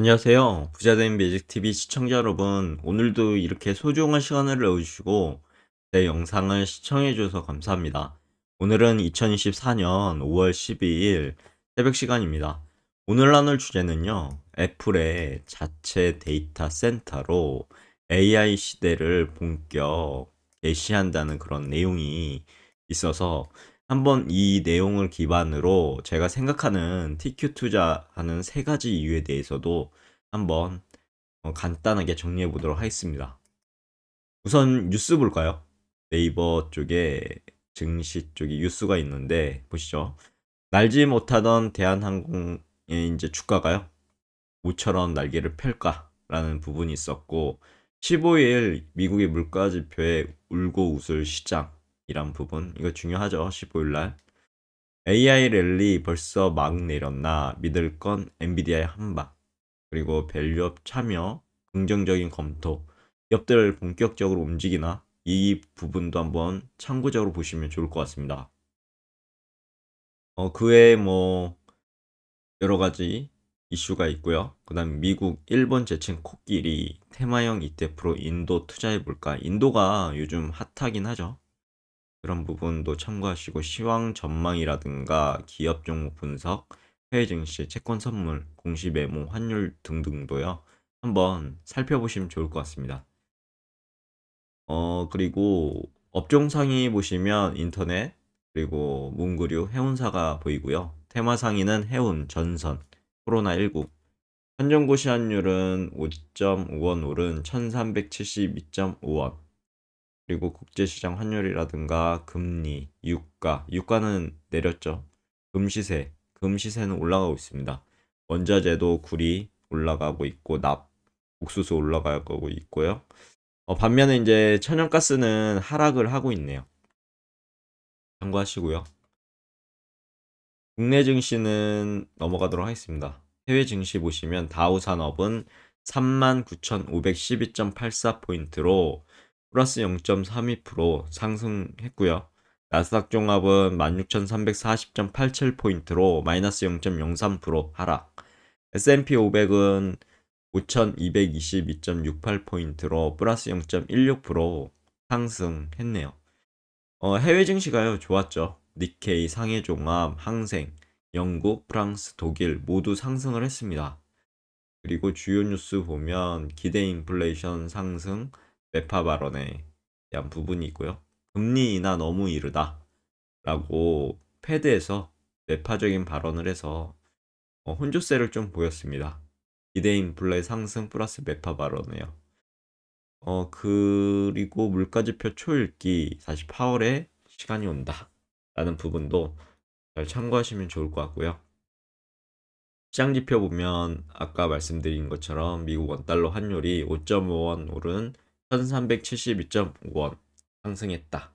안녕하세요. 부자된 매직TV 시청자 여러분, 오늘도 이렇게 소중한 시간을 내어주시고 제 영상을 시청해주셔서 감사합니다. 오늘은 2024년 5월 12일 새벽 시간입니다. 오늘 나눌 주제는요, 애플의 자체 데이터 센터로 AI 시대를 본격 개시한다는 그런 내용이 있어서 한번 이 내용을 기반으로 제가 생각하는 TQ 투자하는 세 가지 이유에 대해서도 한번 어, 간단하게 정리해 보도록 하겠습니다. 우선 뉴스 볼까요? 네이버 쪽에 증시 쪽에 뉴스가 있는데 보시죠. 날지 못하던 대한항공의 이제 주가가요. 5천원 날개를 펼까라는 부분이 있었고 15일 미국의 물가지표에 울고 웃을 시장 이란 부분 이거 중요하죠 15일날 AI 랠리 벌써 막 내렸나 믿을 건 엔비디아의 한방 그리고 밸류업 참여 긍정적인 검토 기업들을 본격적으로 움직이나 이 부분도 한번 참고적으로 보시면 좋을 것 같습니다 어, 그 외에 뭐 여러 가지 이슈가 있고요. 그 다음 미국 일본 재친 코끼리 테마형 ETF 로 인도 투자해볼까? 인도가 요즘 핫하긴 하죠. 그런 부분도 참고하시고 시황 전망이라든가 기업 종목 분석, 해외 증시, 채권 선물, 공시 매모, 환율 등등도요. 한번 살펴보시면 좋을 것 같습니다. 어, 그리고 업종 상위 보시면 인터넷, 그리고 문구류, 해운사가 보이고요. 테마 상위는 해운, 전선, 코로나19. 한정고시 환율은 5.5원 오른 1372.5원. 그리고 국제시장 환율이라든가 금리, 유가, 유가는 내렸죠. 금시세, 금시세는 올라가고 있습니다. 원자재도 구리 올라가고 있고 납, 옥수수 올라가고 있고요. 어, 반면에 이제 천연가스는 하락을 하고 있네요. 참고하시고요. 국내 증시는 넘어가도록 하겠습니다. 해외 증시 보시면 다우 산업은 39,512.84포인트로 플러스 0.32% 상승했고요. 나스닥 종합은 16,340.87포인트로 마이너스 0.03% 하락. S&P 500은 5,222.68포인트로 플러스 0.16% 상승했네요. 어, 해외 증시가요, 좋았죠. 니케이, 상해 종합, 항생, 영국, 프랑스, 독일 모두 상승을 했습니다. 그리고 주요 뉴스 보면 기대 인플레이션 상승, 메파 발언에 대한 부분이 있고요. 금리 인하 너무 이르다 라고 패드에서 매파적인 발언을 해서 어, 혼조세를 좀 보였습니다. 기대 인플레 상승 플러스 매파 발언이에요. 어, 그리고 물가지표 초읽기 다시 파월에 시간이 온다 라는 부분도 잘 참고하시면 좋을 것 같고요. 시장지표 보면 아까 말씀드린 것처럼 미국 원달러 환율이 5.5원 오른 1372.5원 상승했다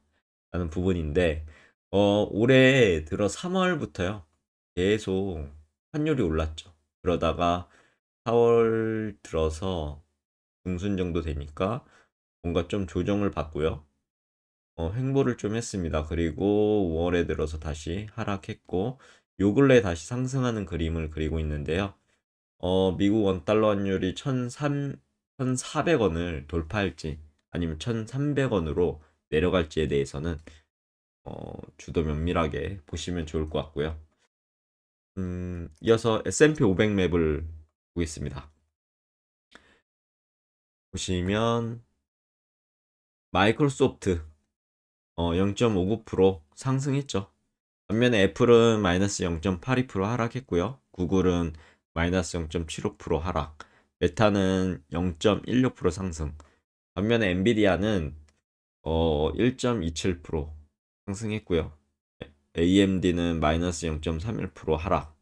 라는 부분인데 어, 올해 들어 3월부터요 계속 환율이 올랐죠 그러다가 4월 들어서 중순 정도 되니까 뭔가 좀 조정을 받고요 어, 횡보를 좀 했습니다 그리고 5월에 들어서 다시 하락했고 요 근래 다시 상승하는 그림을 그리고 있는데요 어, 미국 원달러 환율이 1 3 1,400원을 돌파할지 아니면 1,300원으로 내려갈지에 대해서는 어, 주도 면밀하게 보시면 좋을 것 같고요. 음, 이어서 S&P 500 맵을 보겠습니다. 보시면 마이크로소프트 어, 0.59% 상승했죠. 반면에 애플은 마이너스 0.82% 하락했고요. 구글은 마이너스 0.75% 하락. 메타는 0.16% 상승 반면에 엔비디아는 어, 1.27% 상승했고요 AMD는 마이너스 0.31% 하락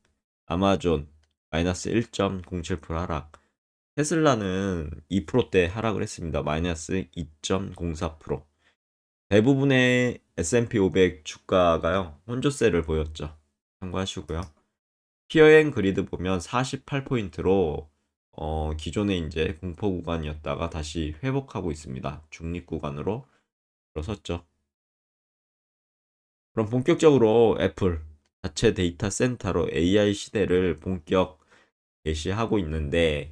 아마존 마이너스 1.07% 하락 테슬라는 2%대 하락을 했습니다. 마이너스 2.04% 대부분의 S&P 500 주가가요. 혼조세를 보였죠. 참고하시고요. 피어앤 그리드 보면 48포인트로 어, 기존에 이제 공포 구간이었다가 다시 회복하고 있습니다. 중립 구간으로 들어섰죠. 그럼 본격적으로 애플 자체 데이터 센터로 AI 시대를 본격 개시하고 있는데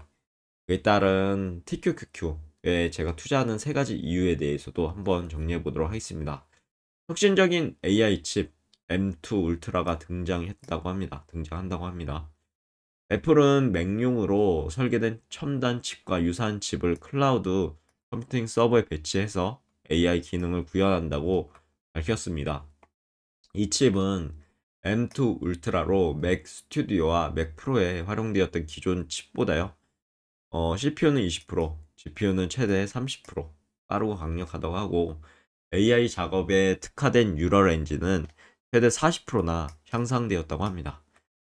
그에 따른 TQQQ에 제가 투자하는 세 가지 이유에 대해서도 한번 정리해 보도록 하겠습니다. 혁신적인 AI 칩 M2 울트라가 등장했다고 합니다. 등장한다고 합니다. 애플은 맥용으로 설계된 첨단 칩과 유사한 칩을 클라우드 컴퓨팅 서버에 배치해서 AI 기능을 구현한다고 밝혔습니다. 이 칩은 M2 울트라로 맥 스튜디오와 맥 프로에 활용되었던 기존 칩보다요. 어, CPU는 20%, GPU는 최대 30% 빠르고 강력하다고 하고 AI 작업에 특화된 뉴럴 엔진은 최대 40%나 향상되었다고 합니다.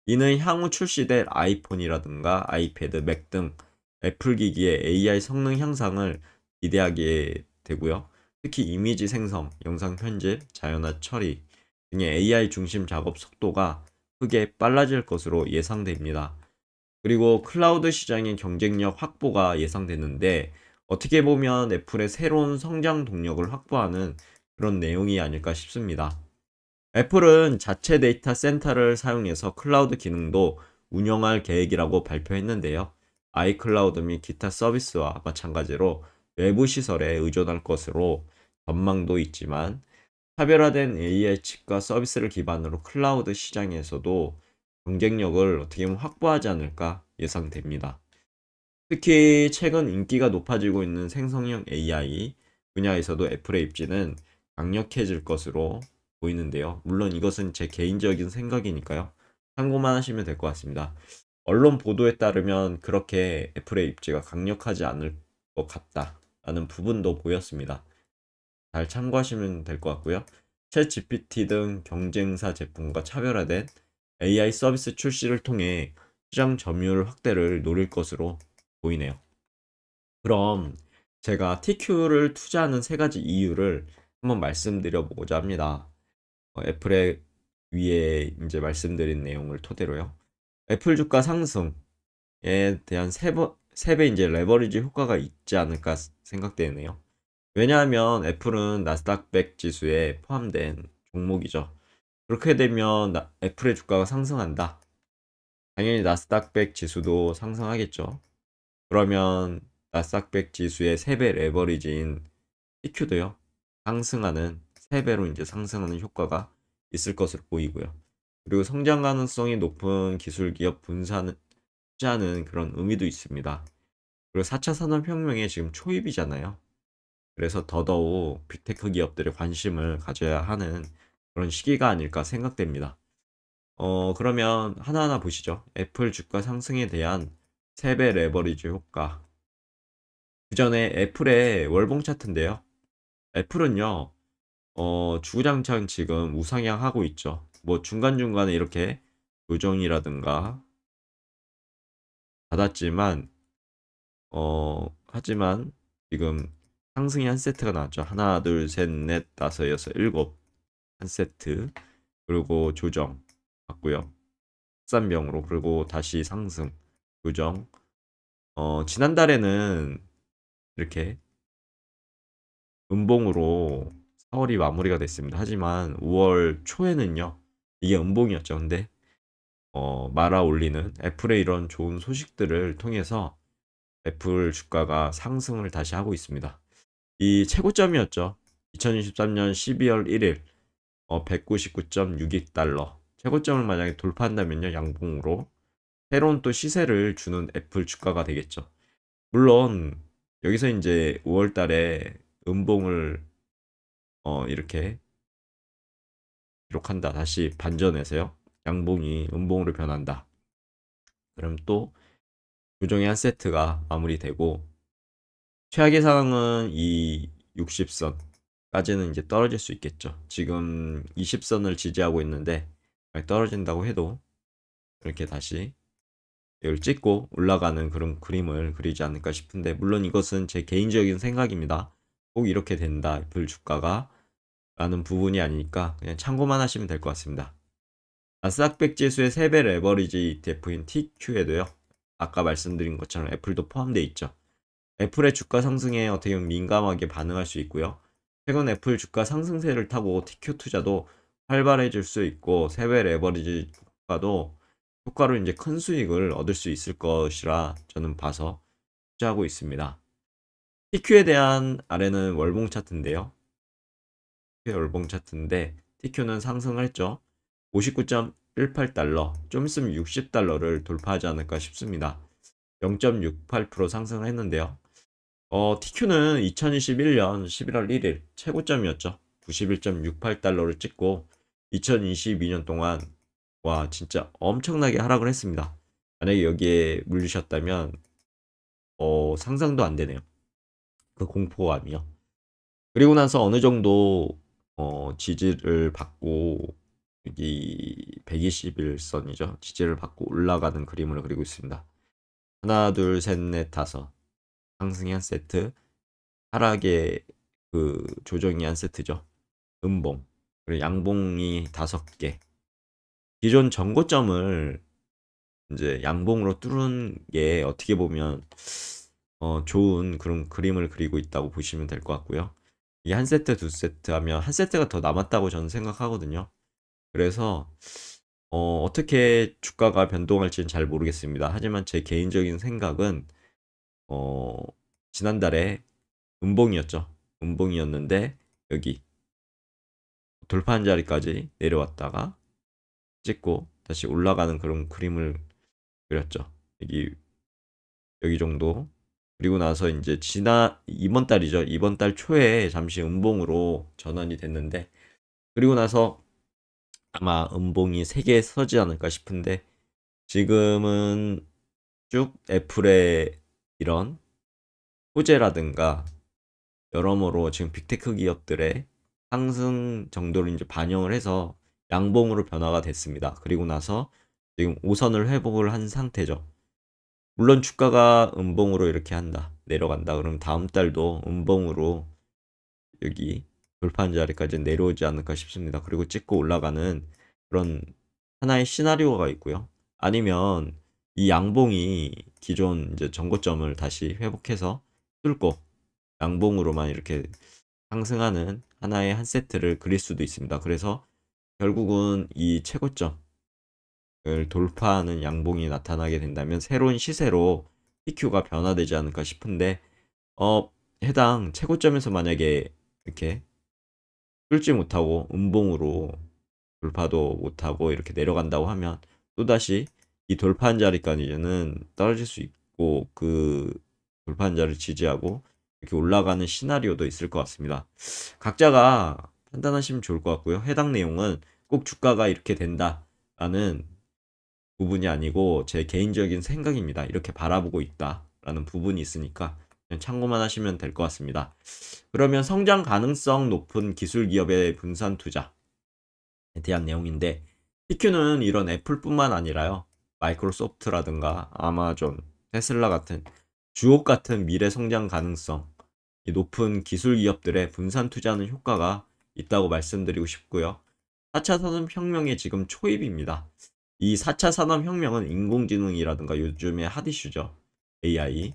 이는 향후 출시될 아이폰이라든가 아이패드, 맥 등 애플 기기의 AI 성능 향상을 기대하게 되고요. 특히 이미지 생성, 영상 편집, 자연화 처리 등의 AI 중심 작업 속도가 크게 빨라질 것으로 예상됩니다. 그리고 클라우드 시장의 경쟁력 확보가 예상되는데 어떻게 보면 애플의 새로운 성장 동력을 확보하는 그런 내용이 아닐까 싶습니다. 애플은 자체 데이터 센터를 사용해서 클라우드 기능도 운영할 계획이라고 발표했는데요. 아이클라우드 및 기타 서비스와 마찬가지로 외부 시설에 의존할 것으로 전망도 있지만 차별화된 AI 칩과 서비스를 기반으로 클라우드 시장에서도 경쟁력을 어떻게 보면 확보하지 않을까 예상됩니다. 특히 최근 인기가 높아지고 있는 생성형 AI 분야에서도 애플의 입지는 강력해질 것으로 보이는데요. 물론 이것은 제 개인적인 생각이니까요. 참고만 하시면 될 것 같습니다. 언론 보도에 따르면 그렇게 애플의 입지가 강력하지 않을 것 같다라는 부분도 보였습니다. 잘 참고하시면 될 것 같고요. 채 GPT 등 경쟁사 제품과 차별화된 AI 서비스 출시를 통해 시장 점유율 확대를 노릴 것으로 보이네요. 그럼 제가 TQ를 투자하는 세 가지 이유를 한번 말씀드려 보고자 합니다. 어, 애플의 위에 이제 말씀드린 내용을 토대로요. 애플 주가 상승에 대한 세배 이제 레버리지 효과가 있지 않을까 생각되네요. 왜냐하면 애플은 나스닥 100 지수에 포함된 종목이죠. 그렇게 되면 나, 애플의 주가가 상승한다. 당연히 나스닥 100 지수도 상승하겠죠. 그러면 나스닥 100 지수의 3배 레버리지인 EQ도요. 상승하는 3배로 이제 상승하는 효과가 있을 것으로 보이고요. 그리고 성장 가능성이 높은 기술 기업 분산 투자는 그런 의미도 있습니다. 그리고 4차 산업혁명의 지금 초입이잖아요. 그래서 더더욱 빅테크 기업들의 관심을 가져야 하는 그런 시기가 아닐까 생각됩니다. 어, 그러면 하나하나 보시죠. 애플 주가 상승에 대한 3배 레버리지 효과. 그 전에 애플의 월봉 차트인데요. 애플은요, 어, 주구장창 지금 우상향 하고 있죠. 뭐 중간중간에 이렇게 조정이라든가 받았지만 어, 하지만 지금 상승이 한 세트가 나왔죠. 하나, 둘, 셋, 넷, 다섯, 여섯, 일곱 한 세트 그리고 조정 맞고요. 싼병으로 그리고 다시 상승 조정 어, 지난달에는 이렇게 음봉으로 4월이 마무리가 됐습니다. 하지만 5월 초에는요. 이게 음봉이었죠. 근데 어, 말아 올리는 애플의 이런 좋은 소식들을 통해서 애플 주가가 상승을 다시 하고 있습니다. 이 최고점이었죠. 2023년 12월 1일 어, 199.62달러 최고점을 만약에 돌파한다면요. 양봉으로 새로운 또 시세를 주는 애플 주가가 되겠죠. 물론 여기서 이제 5월 달에 음봉을 어 이렇게 기록한다. 다시 반전해서요. 양봉이 음봉으로 변한다. 그럼 또 조정의 한 세트가 마무리되고 최악의 상황은 이 60선 까지는 이제 떨어질 수 있겠죠. 지금 20선을 지지하고 있는데 떨어진다고 해도 이렇게 다시 이걸 찍고 올라가는 그런 그림을 그리지 않을까 싶은데 물론 이것은 제 개인적인 생각입니다. 꼭 이렇게 된다. 불 주가가 라는 부분이 아니니까 그냥 참고만 하시면 될 것 같습니다. 아스닥백 지수의 3배 레버리지 ETF인 TQ에도요. 아까 말씀드린 것처럼 애플도 포함되어 있죠. 애플의 주가 상승에 어떻게 보면 민감하게 반응할 수 있고요. 최근 애플 주가 상승세를 타고 TQ 투자도 활발해질 수 있고 3배 레버리지 효과도 효과로 이제 큰 수익을 얻을 수 있을 것이라 저는 봐서 투자하고 있습니다. TQ에 대한 아래는 월봉 차트인데요. TQ의 월봉 차트인데 TQ는 상승했죠. 59.18달러, 좀 있으면 60달러를 돌파하지 않을까 싶습니다. 0.68% 상승을 했는데요. 어, TQ는 2021년 11월 1일 최고점이었죠. 91.68달러를 찍고 2022년 동안 와 진짜 엄청나게 하락을 했습니다. 만약에 여기에 물리셨다면 어, 상상도 안 되네요. 그 공포감이요. 그리고 나서 어느 정도 어, 지지를 받고 이 121선이죠. 지지를 받고 올라가는 그림을 그리고 있습니다. 하나, 둘, 셋, 넷, 다섯. 상승이 한 세트, 하락의 그 조정이 한 세트죠. 음봉, 그리고 양봉이 다섯 개. 기존 전고점을 이제 양봉으로 뚫은 게 어떻게 보면 어, 좋은 그런 그림을 그리고 있다고 보시면 될 것 같고요. 이한 세트 두 세트 하면 한 세트가 더 남았다고 저는 생각하거든요. 그래서 어, 어떻게 주가가 변동할지는 잘 모르겠습니다. 하지만 제 개인적인 생각은 어, 지난달에 음봉이었죠. 음봉이었는데 여기 돌파한 자리까지 내려왔다가 찍고 다시 올라가는 그런 그림을 그렸죠. 여기 여기 정도 그리고 나서 이제 지난 이번 달이죠. 이번 달 초에 잠시 음봉으로 전환이 됐는데 그리고 나서 아마 음봉이 세계에 서지 않을까 싶은데 지금은 쭉 애플의 이런 호재라든가 여러모로 지금 빅테크 기업들의 상승 정도를 이제 반영을 해서 양봉으로 변화가 됐습니다. 그리고 나서 지금 우선을 회복을 한 상태죠. 물론 주가가 음봉으로 이렇게 한다. 내려간다. 그럼 다음 달도 음봉으로 여기 돌파한 자리까지 내려오지 않을까 싶습니다. 그리고 찍고 올라가는 그런 하나의 시나리오가 있고요. 아니면 이 양봉이 기존 이제 전고점을 다시 회복해서 뚫고 양봉으로만 이렇게 상승하는 하나의 한 세트를 그릴 수도 있습니다. 그래서 결국은 이 최고점 을 돌파하는 양봉이 나타나게 된다면 새로운 시세로 PQ가 변화되지 않을까 싶은데 어 해당 최고점에서 만약에 이렇게 뚫지 못하고 음봉으로 돌파도 못하고 이렇게 내려간다고 하면 또다시 이 돌파한 자리까지는 떨어질 수 있고 그 돌파한 자를 지지하고 이렇게 올라가는 시나리오도 있을 것 같습니다. 각자가 판단하시면 좋을 것 같고요. 해당 내용은 꼭 주가가 이렇게 된다라는 부분이 아니고 제 개인적인 생각입니다. 이렇게 바라보고 있다라는 부분이 있으니까 참고만 하시면 될 것 같습니다. 그러면 성장 가능성 높은 기술 기업의 분산 투자에 대한 내용인데 PQ는 이런 애플뿐만 아니라요. 마이크로소프트라든가 아마존, 테슬라 같은 주옥 같은 미래 성장 가능성 높은 기술 기업들의 분산 투자는 효과가 있다고 말씀드리고 싶고요. 4차 산업혁명의 지금 초입입니다. 이 4차 산업혁명은 인공지능이라든가 요즘의 핫 이슈죠. AI,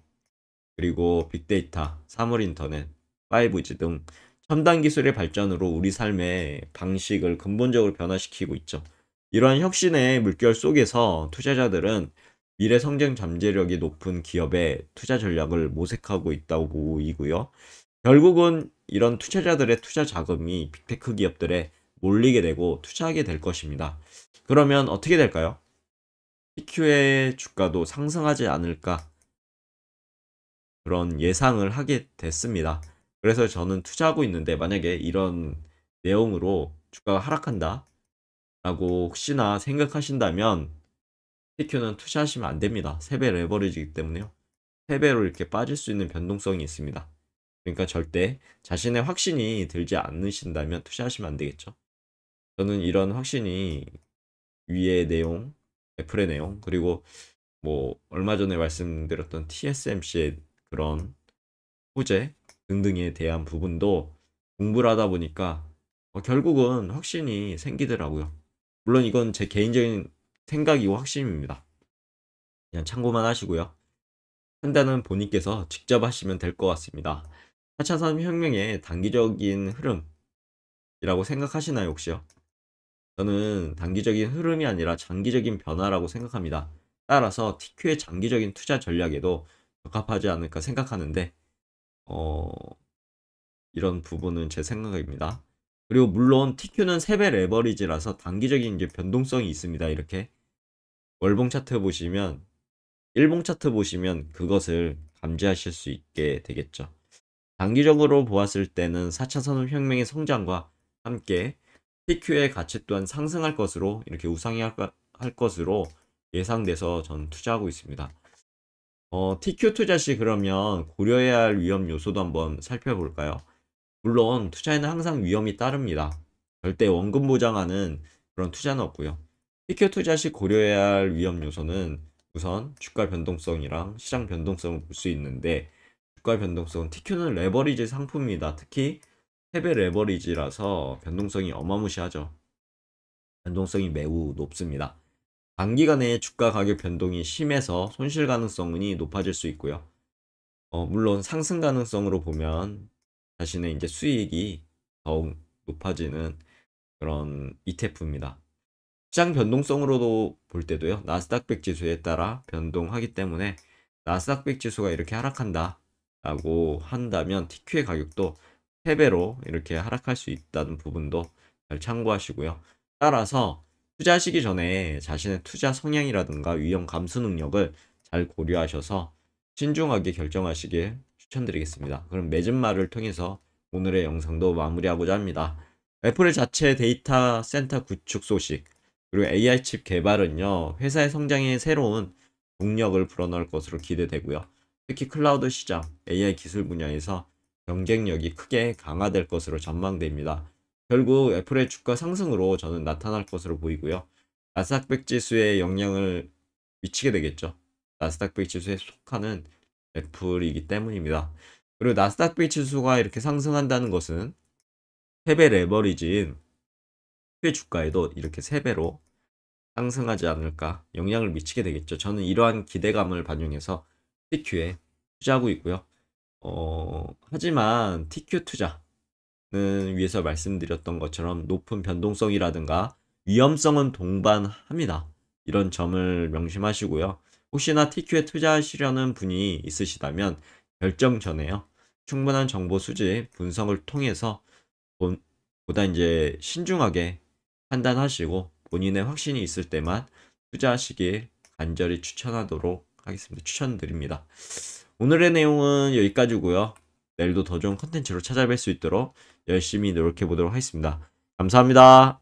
그리고 빅데이터, 사물인터넷, 5G 등 첨단 기술의 발전으로 우리 삶의 방식을 근본적으로 변화시키고 있죠. 이러한 혁신의 물결 속에서 투자자들은 미래 성장 잠재력이 높은 기업의 투자 전략을 모색하고 있다고 보이고요. 결국은 이런 투자자들의 투자 자금이 빅테크 기업들의 몰리게 되고 투자하게 될 것입니다. 그러면 어떻게 될까요? PQ의 주가도 상승하지 않을까 그런 예상을 하게 됐습니다. 그래서 저는 투자하고 있는데 만약에 이런 내용으로 주가가 하락한다 라고 혹시나 생각하신다면 PQ는 투자하시면 안 됩니다. 3배 레버리지이기 때문에요. 3배로 이렇게 빠질 수 있는 변동성이 있습니다. 그러니까 절대 자신의 확신이 들지 않으신다면 투자하시면 안 되겠죠. 저는 이런 확신이 위의 내용, 애플의 내용, 그리고 뭐 얼마 전에 말씀드렸던 TSMC의 그런 호재 등등에 대한 부분도 공부를 하다 보니까 어, 결국은 확신이 생기더라고요. 물론 이건 제 개인적인 생각이고 확신입니다. 그냥 참고만 하시고요. 판단은 본인께서 직접 하시면 될 것 같습니다. 4차 산업혁명의 단기적인 흐름이라고 생각하시나요 혹시요? 저는 단기적인 흐름이 아니라 장기적인 변화라고 생각합니다. 따라서 TQ의 장기적인 투자 전략에도 적합하지 않을까 생각하는데 어... 이런 부분은 제 생각입니다. 그리고 물론 TQ는 3배 레버리지라서 단기적인 이제 변동성이 있습니다. 이렇게 월봉 차트 보시면 일봉 차트 보시면 그것을 감지하실 수 있게 되겠죠. 단기적으로 보았을 때는 4차 산업혁명의 성장과 함께 PQ의 가치 또한 상승할 것으로 이렇게 우상향할 것으로 예상돼서 전 투자하고 있습니다. 어, TQ 투자 시 그러면 고려해야 할 위험 요소도 한번 살펴볼까요? 물론 투자에는 항상 위험이 따릅니다. 절대 원금 보장하는 그런 투자는 없고요. TQ 투자 시 고려해야 할 위험 요소는 우선 주가 변동성이랑 시장 변동성을 볼 수 있는데 주가 변동성은 TQ는 레버리지 상품입니다. 특히 패배 레버리지라서 변동성이 어마무시하죠. 변동성이 매우 높습니다. 단기간에 주가 가격 변동이 심해서 손실 가능성이 높아질 수 있고요. 어, 물론 상승 가능성으로 보면 자신의 이제 수익이 더욱 높아지는 그런 ETF입니다. 시장 변동성으로도 볼 때도요. 나스닥 백 지수에 따라 변동하기 때문에 나스닥 백 지수가 이렇게 하락한다 라고 한다면 TQ의 가격도 패배로 이렇게 하락할 수 있다는 부분도 잘 참고하시고요. 따라서 투자하시기 전에 자신의 투자 성향이라든가 위험 감수 능력을 잘 고려하셔서 신중하게 결정하시길 추천드리겠습니다. 그럼 맺은말을 통해서 오늘의 영상도 마무리하고자 합니다. 애플의 자체 데이터 센터 구축 소식 그리고 AI 칩 개발은요 회사의 성장에 새로운 동력을 불어넣을 것으로 기대되고요. 특히 클라우드 시장, AI 기술 분야에서 경쟁력이 크게 강화될 것으로 전망됩니다. 결국 애플의 주가 상승으로 저는 나타날 것으로 보이고요. 나스닥 백지수에 영향을 미치게 되겠죠. 나스닥 백지수에 속하는 애플이기 때문입니다. 그리고 나스닥 백지수가 이렇게 상승한다는 것은 3배 레버리지인 회 주가에도 이렇게 3배로 상승하지 않을까 영향을 미치게 되겠죠. 저는 이러한 기대감을 반영해서 PQ에 투자하고 있고요. 어, 하지만 TQ 투자는 위에서 말씀드렸던 것처럼 높은 변동성이라든가 위험성은 동반합니다. 이런 점을 명심하시고요. 혹시나 TQ에 투자하시려는 분이 있으시다면 결정 전에요. 충분한 정보 수집, 분석을 통해서 보다 이제 신중하게 판단하시고 본인의 확신이 있을 때만 투자하시길 간절히 추천하도록 하겠습니다. 추천드립니다. 오늘의 내용은 여기까지고요. 내일도 더 좋은 컨텐츠로 찾아뵐 수 있도록 열심히 노력해 보도록 하겠습니다. 감사합니다.